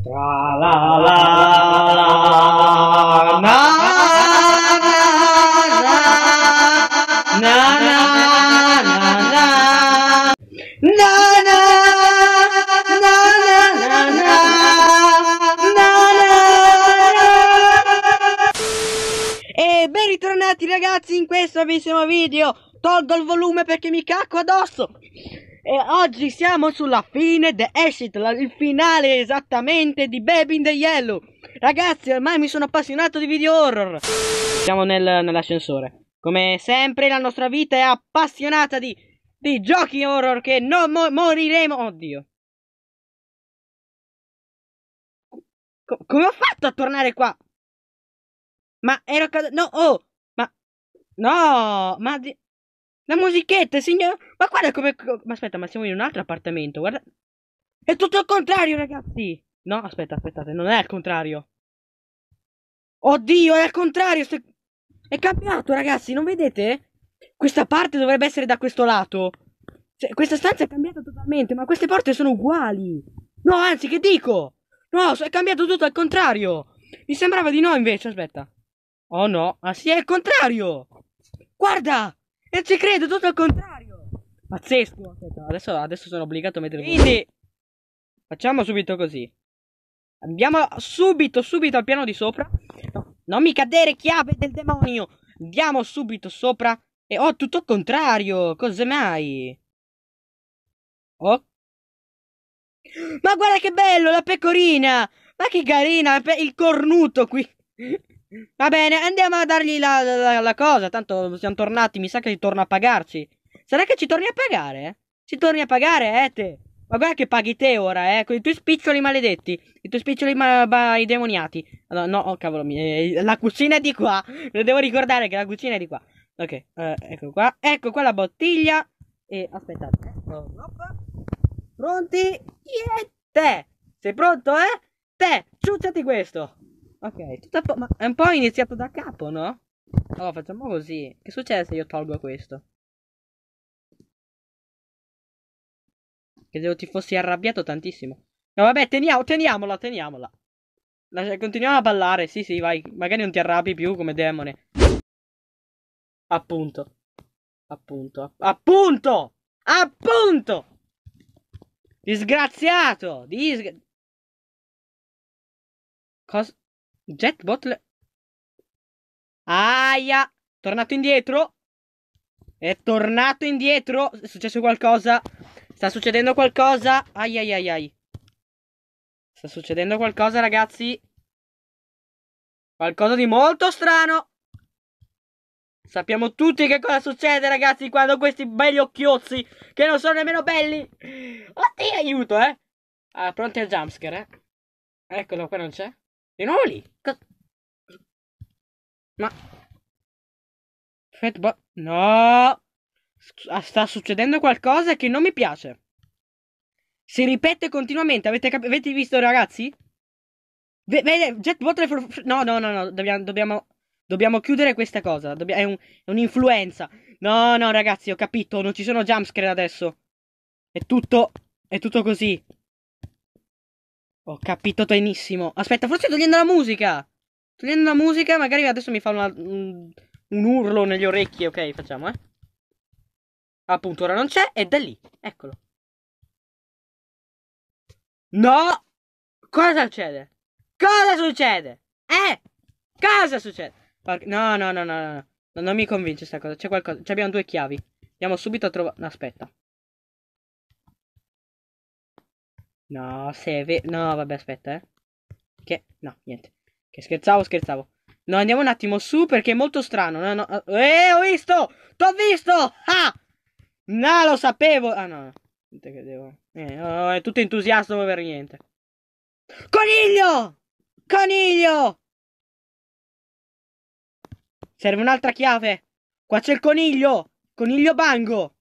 Tra la la la na na na na na na na E ben ritornati ragazzi in questo bellissimo video Tolgo il volume perché mi cacco addosso e oggi siamo sulla fine The Exit, la, il finale esattamente di Baby in the Yellow. Ragazzi, ormai mi sono appassionato di video horror. Siamo nel, nell'ascensore. Come sempre, la nostra vita è appassionata di, di giochi horror che non mo moriremo. Oddio. Co come ho fatto a tornare qua? Ma ero caduto. No, oh! Ma. No! Ma. Di... La musichetta, signor. Ma guarda come. Ma aspetta, ma siamo in un altro appartamento, guarda. È tutto il contrario, ragazzi. No, aspetta, aspettate, non è al contrario. Oddio, è al contrario. Se... È cambiato, ragazzi, non vedete? Questa parte dovrebbe essere da questo lato. Cioè, questa stanza è cambiata totalmente, ma queste porte sono uguali. No, anzi, che dico? No, è cambiato tutto al contrario. Mi sembrava di no, invece, aspetta. Oh no, ah sì, è il contrario. Guarda! Non ci credo, tutto il contrario. Pazzesco. Aspetta, adesso, adesso sono obbligato a mettere... Quindi... Facciamo subito così. Andiamo subito, subito al piano di sopra. No, non mi cadere, chiave del demonio. Andiamo subito sopra. E oh, tutto il contrario. Cos'è mai? Oh. Ma guarda che bello, la pecorina. Ma che carina, il cornuto qui. Va bene, andiamo a dargli la, la, la, cosa. Tanto siamo tornati, mi sa che torna a pagarci. Sarà che ci torni a pagare? Ci torni a pagare, eh, te? Ma guarda che paghi te ora, eh, con i tuoi spiccioli maledetti, i tuoi spiccioli ma- ba- i demoniati. Allora, no, oh, cavolo, mi- eh, la cucina è di qua. Lo devo ricordare che la cucina è di qua. Ok, eh, ecco qua, ecco qua la bottiglia. E aspettate, oh, pronti? Yeah, te, sei pronto, eh? Te, ciucciati questo. Ok, tutto po- ma è un po' iniziato da capo, no? Allora facciamo così. Che succede se io tolgo questo? Credevo ti fossi arrabbiato tantissimo. No, vabbè, teniamo, teniamola, teniamola. Lascia, continuiamo a ballare. Sì, sì, vai. Magari non ti arrabbi più come demone. Appunto. Appunto. Appunto! Appunto! Disgraziato! Disgraziato. Cosa... Jet Bottle. Aia! Tornato indietro. È tornato indietro. È successo qualcosa. Sta succedendo qualcosa. Ai ai ai ai. Sta succedendo qualcosa, ragazzi. Qualcosa di molto strano. Sappiamo tutti che cosa succede, ragazzi, quando questi belli occhiozzi, che non sono nemmeno belli. Oddio, aiuto, eh. Ah, pronti al jumpscare, eh. Eccolo, qua non c'è di nuovo lì Ma... Fatboy... No! Ah, sta succedendo qualcosa che non mi piace. Si ripete continuamente. Avete, cap- avete visto, ragazzi? V- vede, Jetbot... For- no, no, no, no. Dobbiamo, dobbiamo, dobbiamo chiudere questa cosa. Dobb- è, un, è un'influenza. No, no, ragazzi, ho capito. Non ci sono jumpscare adesso. È tutto... È tutto così. Ho capito benissimo. Aspetta, forse togliendo la musica. Togliendo la musica, magari adesso mi fa una, un, un urlo negli orecchi. Ok, facciamo, eh. Appunto, ora non c'è, E da lì. Eccolo. No! Cosa succede? Cosa succede? Eh? Cosa succede? No, no, no, no, no. Non mi convince sta cosa. C'è qualcosa. Abbiamo due chiavi. Andiamo subito a trovare. aspetta. No, se è vero... No, vabbè, aspetta, eh. Che... No, niente. Che scherzavo, scherzavo. No, andiamo un attimo su perché è molto strano. No, no. Eh, eh ho visto! T'ho visto! Ah! No, lo sapevo! Ah, no. Niente che devo... Eh, oh, è tutto entusiasta per niente. Coniglio! Coniglio! Serve un'altra chiave. Qua c'è il coniglio! Coniglio bango!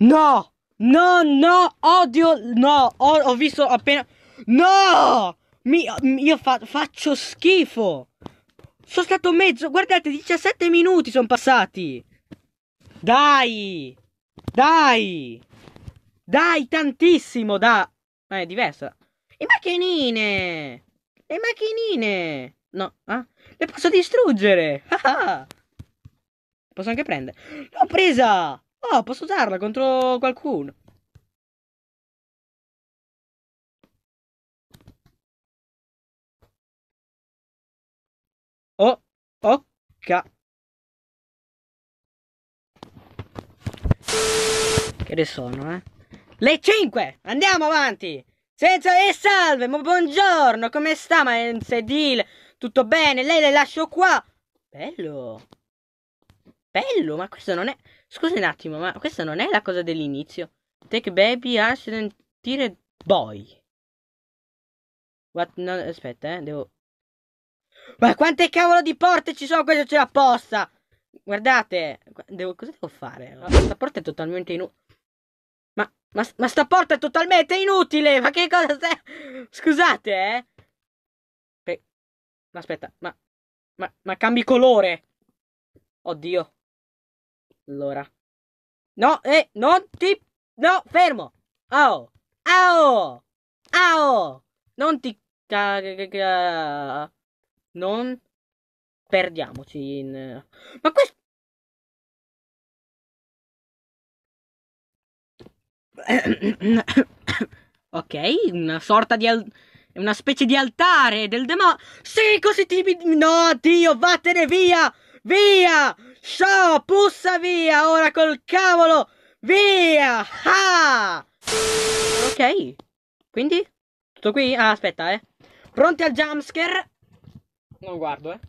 No! No, no, odio, no, ho, ho visto appena... No! Mi, io fa, faccio schifo! Sono stato mezzo, guardate, 17 minuti sono passati! Dai! Dai! Dai, tantissimo, da... Eh, è diversa. Le macchinine! Le macchinine! No, ah? Le posso distruggere! Ah, ah. posso anche prendere. L'ho presa! Oh, posso usarla contro qualcuno. Oh, occa. Che ne sono, eh? Le 5! Andiamo avanti! Senza... E salve, ma buongiorno, come sta? Ma è un eh, sedile, tutto bene? Lei le lascio qua! Bello! Bello, ma questo non è... Scusa un attimo, ma questa non è la cosa dell'inizio. Take baby accident ah, tire boy. What? No, aspetta, eh, devo... Ma quante cavolo di porte ci sono? Questa c'è apposta! Guardate, devo, cosa devo fare? Questa porta è totalmente inutile. Ma, ma, ma sta porta è totalmente inutile! Ma che cosa sta... Scusate, eh! Pe... Aspetta, ma, ma, ma cambi colore! Oddio. Allora. No, eh, non ti... No, fermo! Au! Au! Au! Non ti... Non... Perdiamoci in... Ma questo... ok, una sorta di... Al... Una specie di altare del demonio... Sì, così ti... No, Dio, vattene via! Via! Sciò, pussa via, ora col cavolo! Via! Ah! Ok, quindi? Tutto qui? Ah, aspetta, eh. Pronti al jumpscare? Non guardo, eh.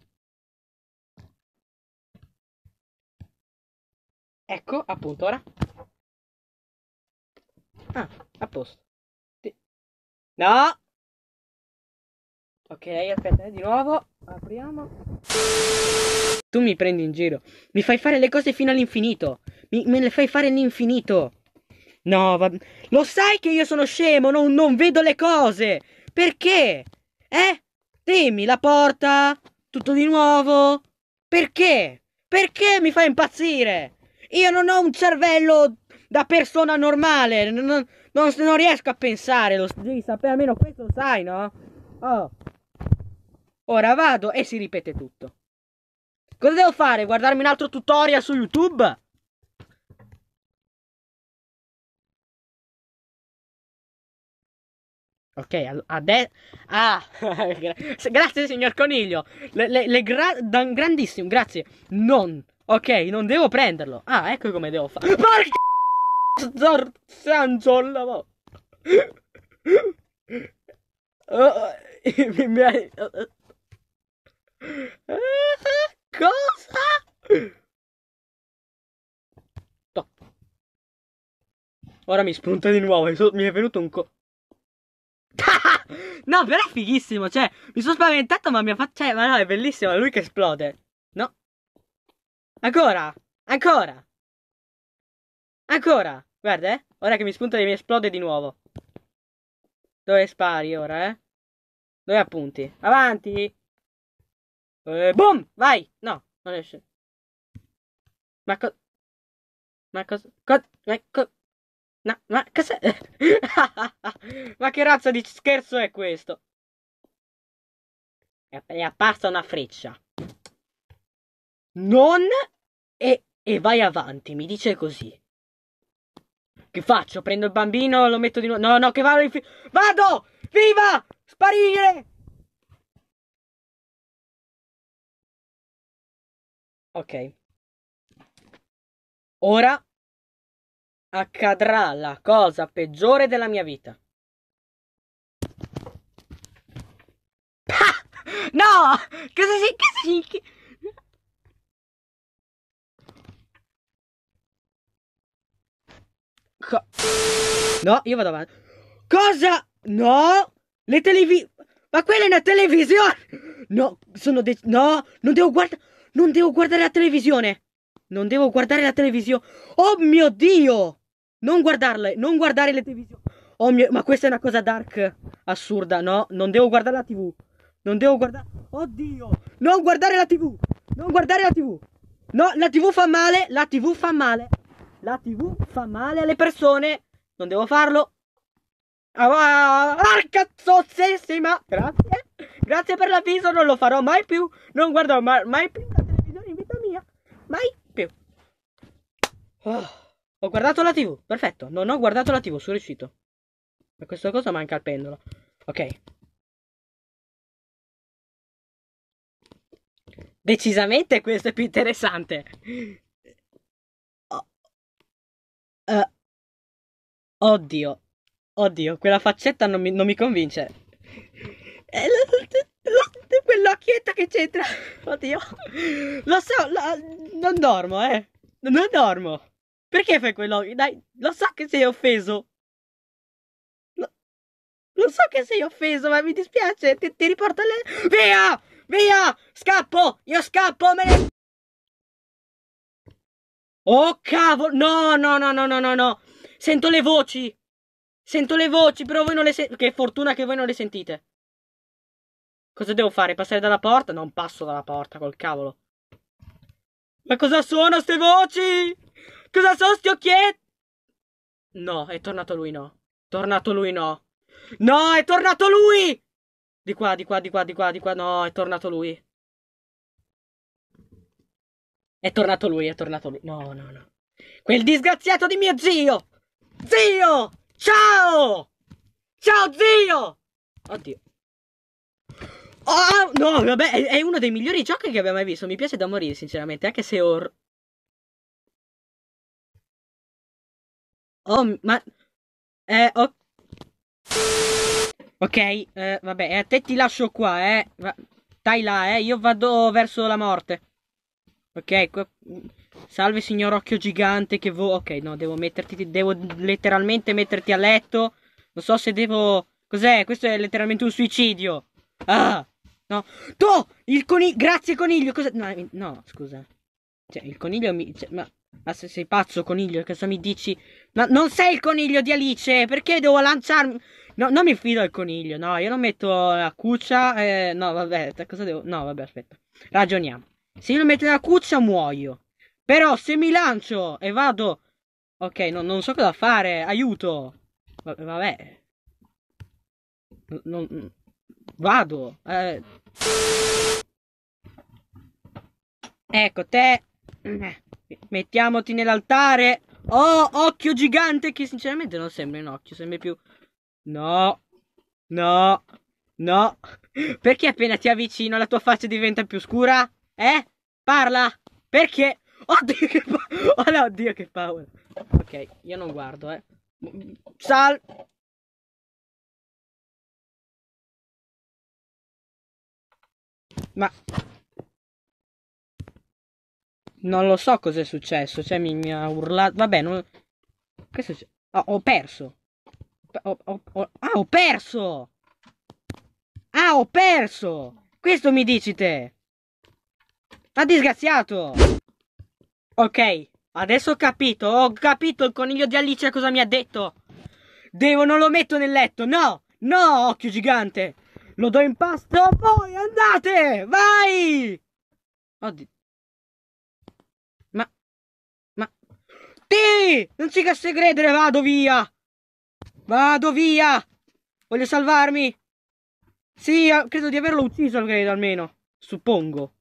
Ecco, appunto, ora. Ah, a posto. No! Ok, aspetta, eh, di nuovo. Apriamo. Tu mi prendi in giro. Mi fai fare le cose fino all'infinito. Mi, me le fai fare all'infinito. No, va... Lo sai che io sono scemo, non, non vedo le cose. Perché? Eh? Dimmi, la porta? Tutto di nuovo? Perché? Perché mi fai impazzire? Io non ho un cervello da persona normale. Non, non, non riesco a pensare. Lo, devi sapere almeno questo, lo sai, no? Oh. Ora vado e si ripete tutto. Cosa devo fare? Guardarmi un altro tutorial su YouTube? Ok, adesso... Ah, grazie signor coniglio. Le, le, le gra grandissimo, grazie. Non. Ok, non devo prenderlo. Ah, ecco come devo fare. Porca... Zanzolla. Oh, mi, mi, mi, Cosa? Top. Ora mi spunta di nuovo. Mi è venuto un co... no, però è fighissimo. Cioè, mi sono spaventato, ma mi ha fatto... Cioè, ma no, è bellissimo. È lui che esplode. No. Ancora. Ancora. Ancora. Guarda, eh. Ora che mi spunta e mi esplode di nuovo. Dove spari ora, eh? Dove appunti? Avanti! Eh, boom! Vai! No, non esce. Ma cosa? Ma cosa? Co ma co no, ma cosa? ma che razza di scherzo è questo? È, è apparsa una freccia. Non e, e vai avanti, mi dice così. Che faccio? Prendo il bambino, lo metto di nuovo. No, no, che vado in Vado! Viva! Sparire! Ok. Ora accadrà la cosa peggiore della mia vita. No! Cosa si... Cosa si... Che... Co no, io vado avanti. Cosa? No! Le televisioni... Ma quella è una televisione! No, sono... De- no, non devo guardare... Non devo guardare la televisione! Non devo guardare la televisione! Oh mio Dio! Non guardarle, non guardare le televisioni! Oh mio... Ma questa è una cosa dark assurda, no? Non devo guardare la tv! Non devo guardare... Oddio! Non guardare la tv! Non guardare la tv! No, la tv fa male, la tv fa male! La tv fa male alle persone! Non devo farlo! Ah, cazzo! ah, ah, ah, ah, Grazie per l'avviso, non lo farò mai più. Non guarderò mai più la televisione in vita mia. Mai più. Oh, ho guardato la TV, perfetto. Non ho guardato la TV, sono riuscito. Ma questa cosa manca al pendolo. Ok. Decisamente questo è più interessante. Oh. Uh. Oddio. Oddio, quella faccetta non mi, non mi convince è la, la, quell'occhietta che c'entra. Oddio. Lo so, lo, non dormo, eh. Non dormo. Perché fai quell'occhio? Dai, lo so che sei offeso. Lo, lo so che sei offeso, ma mi dispiace. Ti, ti riporto le... Via! Via! Scappo! Io scappo! Me ne... Oh cavolo! No, no, no, no, no, no, no. Sento le voci. Sento le voci, però voi non le sentite. Che fortuna che voi non le sentite. Cosa devo fare? Passare dalla porta? Non passo dalla porta, col cavolo. Ma cosa sono ste voci? Cosa sono sti occhietti? No, è tornato lui, no. Tornato lui, no. No, è tornato lui! Di qua, di qua, di qua, di qua, di qua. No, è tornato lui. È tornato lui, è tornato lui. No, no, no. Quel disgraziato di mio zio! Zio! Ciao! Ciao, zio! Oddio. Oh, no, vabbè, è, è, uno dei migliori giochi che abbia mai visto. Mi piace da morire, sinceramente, anche se or... Oh, ma... Eh, oh... ok. Eh, vabbè, eh, a te ti lascio qua, eh. Va... Dai là, eh, io vado verso la morte. Ok, qua... Salve signor occhio gigante che vo... Ok, no, devo metterti... Devo letteralmente metterti a letto. Non so se devo... Cos'è? Questo è letteralmente un suicidio. Ah! No. Toh! Il coniglio. Grazie coniglio. Cosa. No, eh, no scusa. Cioè, il coniglio mi. Cioè, ma... ma. se sei pazzo coniglio, cosa mi dici? Ma non sei il coniglio di Alice! Perché devo lanciarmi? No, non mi fido al coniglio, no, io lo metto la cuccia. Eh... no, vabbè, cosa devo. No, vabbè, aspetta. Ragioniamo. Se io lo metto nella cuccia muoio. Però se mi lancio e vado. Ok, no, non so cosa fare. Aiuto. Vabbè. Non, Vado. Eh. Ecco, te. Eh. Mettiamoti nell'altare. Oh, occhio gigante che sinceramente non sembra un occhio, sembra più... No. No. No. Perché appena ti avvicino la tua faccia diventa più scura? Eh? Parla. Perché? Oddio che paura. Oh no, oddio che paura. Ok, io non guardo, eh. Sal... Ma... Non lo so cos'è successo, cioè mi, mi ha urlato... Vabbè, non... Che è successo? Oh, ho perso! Ho, ho, ho... Ah, ho perso! Ah, ho perso! Questo mi dici te! Ma disgraziato! Ok, adesso ho capito, ho capito il coniglio di Alice cosa mi ha detto! Devo, non lo metto nel letto, no! No, occhio gigante! Lo do in pasto voi, andate! Vai! Oddio. Ma... Ma... Ti! Non si casse credere, vado via! Vado via! Voglio salvarmi! Sì, eh, credo di averlo ucciso, credo almeno. Suppongo.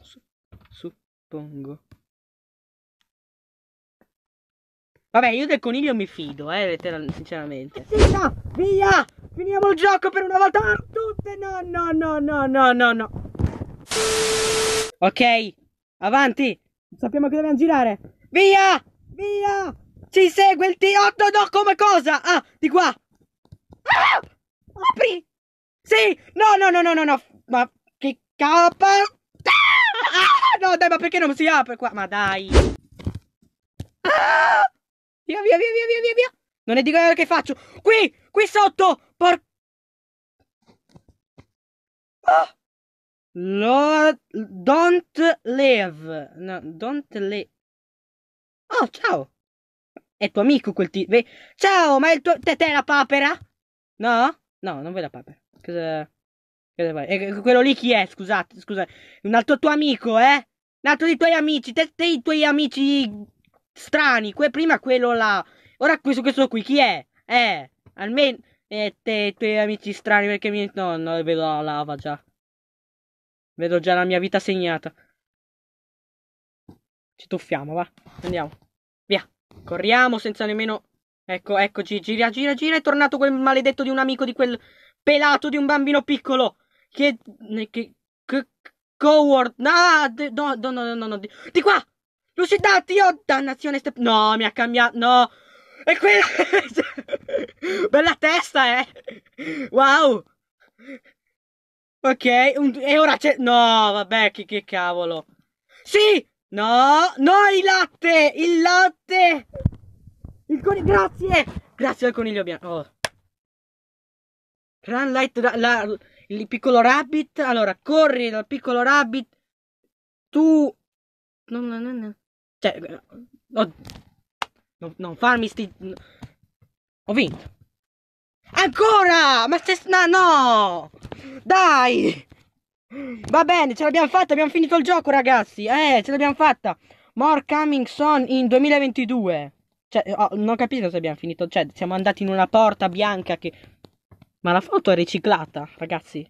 Su suppongo. Vabbè, io del coniglio mi fido, eh, sinceramente. Via! Via! Finiamo il gioco per una volta ah, tutte. No, no, no, no, no, no, no. Ok, avanti. Sappiamo che dobbiamo girare. Via, via. Ci segue il T8. No, come cosa? Ah, di qua. Ah! Apri. Sì. No, no, no, no, no, no. Ma che capa. Ah! No, dai, ma perché non si apre qua? Ma dai. Ah! Via, via, via, via, via, via. Non è di quello che faccio. Qui qui sotto! Por... Ah. Lord... Don't live. No, don't live. Oh, ciao! È tuo amico quel tipo. Ciao, ma è il tuo... Te, te la papera? No? No, non vedo la papera. Cosa... Cosa fai? E eh, quello lì chi è? Scusate, scusate. Un altro tuo amico, eh? Un altro dei tuoi amici. Te, te i tuoi amici strani. Que prima quello là. Ora questo, questo qui, chi è? Eh? Almeno eh, te, tuoi amici strani perché mi... No, no, vedo la lava già. Vedo già la mia vita segnata. Ci tuffiamo, va. Andiamo. Via. Corriamo senza nemmeno... Ecco, eccoci. Gira, gira, gira. È tornato quel maledetto di un amico di quel pelato di un bambino piccolo. Che... che... che... Coward. No, no, no, no, no, no. Di, qua! Lucidati, oh, dannazione. Ste... No, mi ha cambiato... No. E qui... Bella testa, eh! Wow! Ok, un... e ora c'è... No, vabbè, che, che cavolo. Sì! No! No, il latte! Il latte! Il coniglio... Grazie! Grazie al coniglio bianco. Oh. Run light... La, la, il piccolo rabbit. Allora, corri dal piccolo rabbit. Tu... No, no, no, no. Cioè... Eh, oh. Non, non farmi sti... Ho vinto. Ancora! Ma se... No, no! Dai! Va bene, ce l'abbiamo fatta, abbiamo finito il gioco ragazzi. Eh, ce l'abbiamo fatta. More coming soon in 2022. Cioè, oh, non capisco se abbiamo finito. Cioè, siamo andati in una porta bianca che... Ma la foto è riciclata, ragazzi.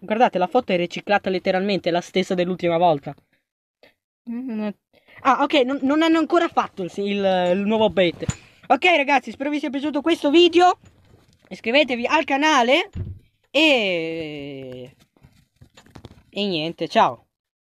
Guardate, la foto è riciclata letteralmente, la stessa dell'ultima volta. Mm-hmm. Ah, ok, non, non hanno ancora fatto il, il, il nuovo update. Ok ragazzi, spero vi sia piaciuto questo video. Iscrivetevi al canale e... E niente, ciao.